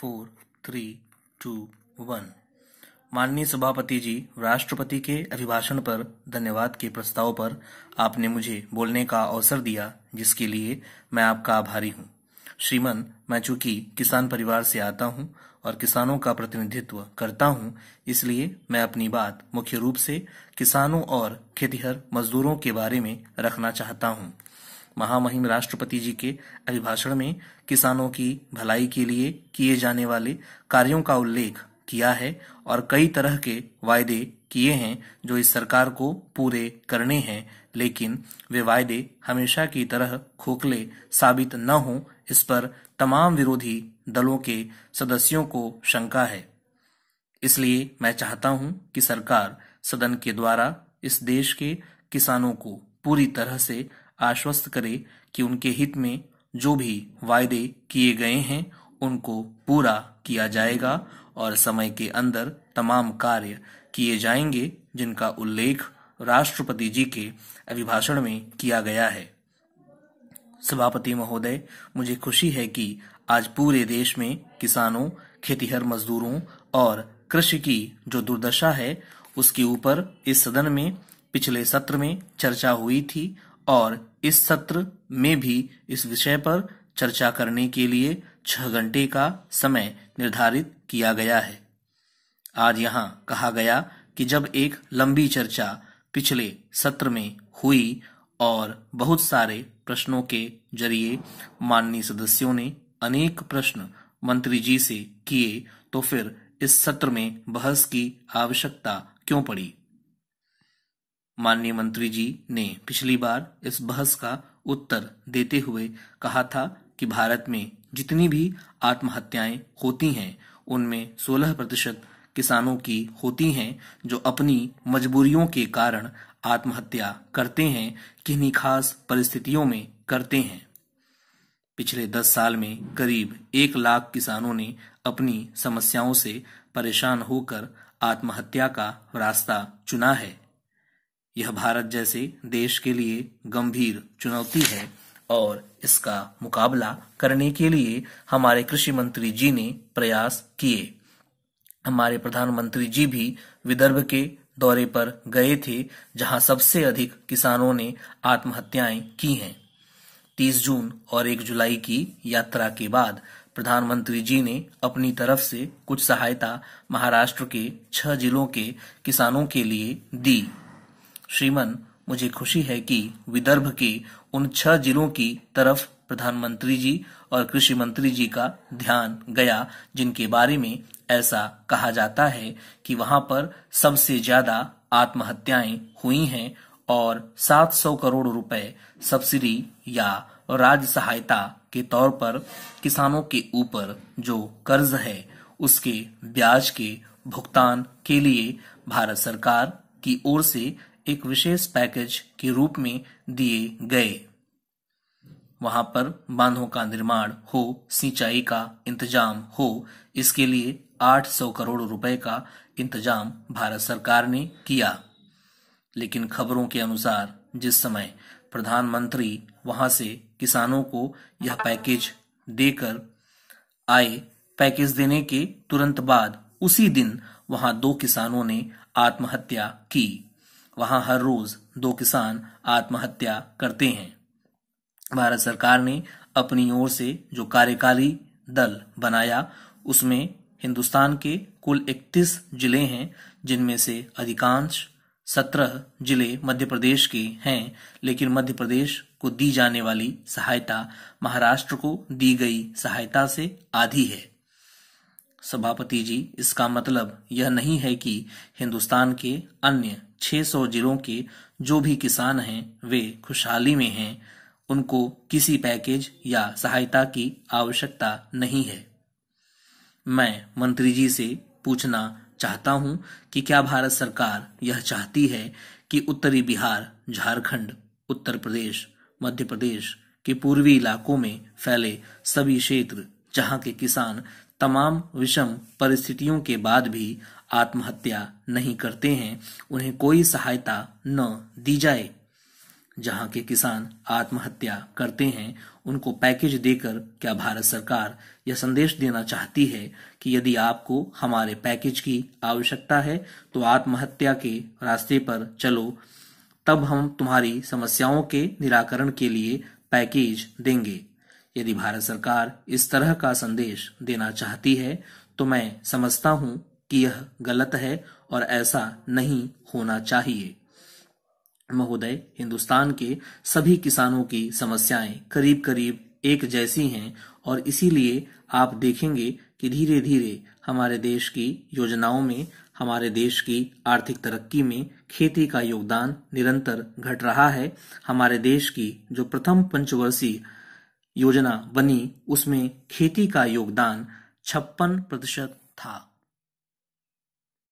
four three to one माननीय सभापति जी राष्ट्रपति के अभिभाषण पर धन्यवाद के प्रस्ताव पर आपने मुझे बोलने का अवसर दिया जिसके लिए मैं आपका आभारी हूँ श्रीमन मैं चूंकि किसान परिवार से आता हूँ और किसानों का प्रतिनिधित्व करता हूँ इसलिए मैं अपनी बात मुख्य रूप से किसानों और खेतीहर मजदूरों के बारे में रखना चाहता हूँ महामहिम राष्ट्रपति जी के अभिभाषण में किसानों की भलाई के लिए किए जाने वाले कार्यों का उल्लेख किया है और कई तरह के वायदे किए हैं जो इस सरकार को पूरे करने हैं लेकिन वे वायदे हमेशा की तरह खोखले साबित न हो इस पर तमाम विरोधी दलों के सदस्यों को शंका है इसलिए मैं चाहता हूं कि सरकार सदन के द्वारा इस देश के किसानों को पूरी तरह से आश्वस्त करे कि उनके हित में जो भी वायदे किए गए हैं उनको पूरा किया जाएगा और समय के अंदर तमाम कार्य किए जाएंगे जिनका उल्लेख राष्ट्रपति जी के अभिभाषण में किया गया है सभापति महोदय मुझे खुशी है कि आज पूरे देश में किसानों खेतीहर मजदूरों और कृषि की जो दुर्दशा है उसके ऊपर इस सदन में पिछले सत्र में चर्चा हुई थी और इस सत्र में भी इस विषय पर चर्चा करने के लिए छह घंटे का समय निर्धारित किया गया है आज यहाँ कहा गया कि जब एक लंबी चर्चा पिछले सत्र में हुई और बहुत सारे प्रश्नों के जरिए माननीय सदस्यों ने अनेक प्रश्न मंत्री जी से किए तो फिर इस सत्र में बहस की आवश्यकता क्यों पड़ी माननीय मंत्री जी ने पिछली बार इस बहस का उत्तर देते हुए कहा था कि भारत में जितनी भी आत्महत्याएं होती हैं उनमें 16 प्रतिशत किसानों की होती हैं जो अपनी मजबूरियों के कारण आत्महत्या करते हैं किन्हीं खास परिस्थितियों में करते हैं पिछले 10 साल में करीब एक लाख किसानों ने अपनी समस्याओं से परेशान होकर आत्महत्या का रास्ता चुना है यह भारत जैसे देश के लिए गंभीर चुनौती है और इसका मुकाबला करने के लिए हमारे कृषि मंत्री जी ने प्रयास किए हमारे प्रधानमंत्री जी भी विदर्भ के दौरे पर गए थे जहां सबसे अधिक किसानों ने आत्महत्याएं की हैं 30 जून और 1 जुलाई की यात्रा के बाद प्रधानमंत्री जी ने अपनी तरफ से कुछ सहायता महाराष्ट्र के छह जिलों के किसानों के लिए दी श्रीमन मुझे खुशी है कि विदर्भ के उन छह जिलों की तरफ प्रधानमंत्री जी और कृषि मंत्री जी का ध्यान गया जिनके बारे में ऐसा कहा जाता है कि वहां पर सबसे ज्यादा आत्महत्याएं हुई हैं और 700 करोड़ रुपए सब्सिडी या राज्य सहायता के तौर पर किसानों के ऊपर जो कर्ज है उसके ब्याज के भुगतान के लिए भारत सरकार की ओर से एक विशेष पैकेज के रूप में दिए गए वहां पर बांधों का निर्माण हो सिंचाई का इंतजाम हो इसके लिए 800 करोड़ रुपए का इंतजाम भारत सरकार ने किया लेकिन खबरों के अनुसार जिस समय प्रधानमंत्री वहां से किसानों को यह पैकेज देकर आए पैकेज देने के तुरंत बाद उसी दिन वहां दो किसानों ने आत्महत्या की वहां हर रोज दो किसान आत्महत्या करते हैं भारत सरकार ने अपनी ओर से जो कार्यकारी दल बनाया उसमें हिंदुस्तान के कुल 31 जिले हैं जिनमें से अधिकांश सत्रह जिले मध्य प्रदेश के हैं लेकिन मध्य प्रदेश को दी जाने वाली सहायता महाराष्ट्र को दी गई सहायता से आधी है सभापति जी इसका मतलब यह नहीं है कि हिंदुस्तान के अन्य 600 जिलों के जो भी किसान हैं वे खुशहाली में हैं उनको किसी पैकेज या सहायता की आवश्यकता नहीं है मैं मंत्री जी से पूछना चाहता हूं कि क्या भारत सरकार यह चाहती है कि उत्तरी बिहार झारखंड उत्तर प्रदेश मध्य प्रदेश के पूर्वी इलाकों में फैले सभी क्षेत्र जहां के किसान तमाम विषम परिस्थितियों के बाद भी आत्महत्या नहीं करते हैं उन्हें कोई सहायता न दी जाए जहां के किसान आत्महत्या करते हैं उनको पैकेज देकर क्या भारत सरकार यह संदेश देना चाहती है कि यदि आपको हमारे पैकेज की आवश्यकता है तो आत्महत्या के रास्ते पर चलो तब हम तुम्हारी समस्याओं के निराकरण के लिए पैकेज देंगे यदि भारत सरकार इस तरह का संदेश देना चाहती है तो मैं समझता हूं कि यह गलत है और ऐसा नहीं होना चाहिए महोदय हिंदुस्तान के सभी किसानों की समस्याएं करीब करीब एक जैसी हैं और इसीलिए आप देखेंगे कि धीरे धीरे हमारे देश की योजनाओं में हमारे देश की आर्थिक तरक्की में खेती का योगदान निरंतर घट रहा है हमारे देश की जो प्रथम पंचवर्षीय योजना बनी उसमें खेती का योगदान छप्पन प्रतिशत था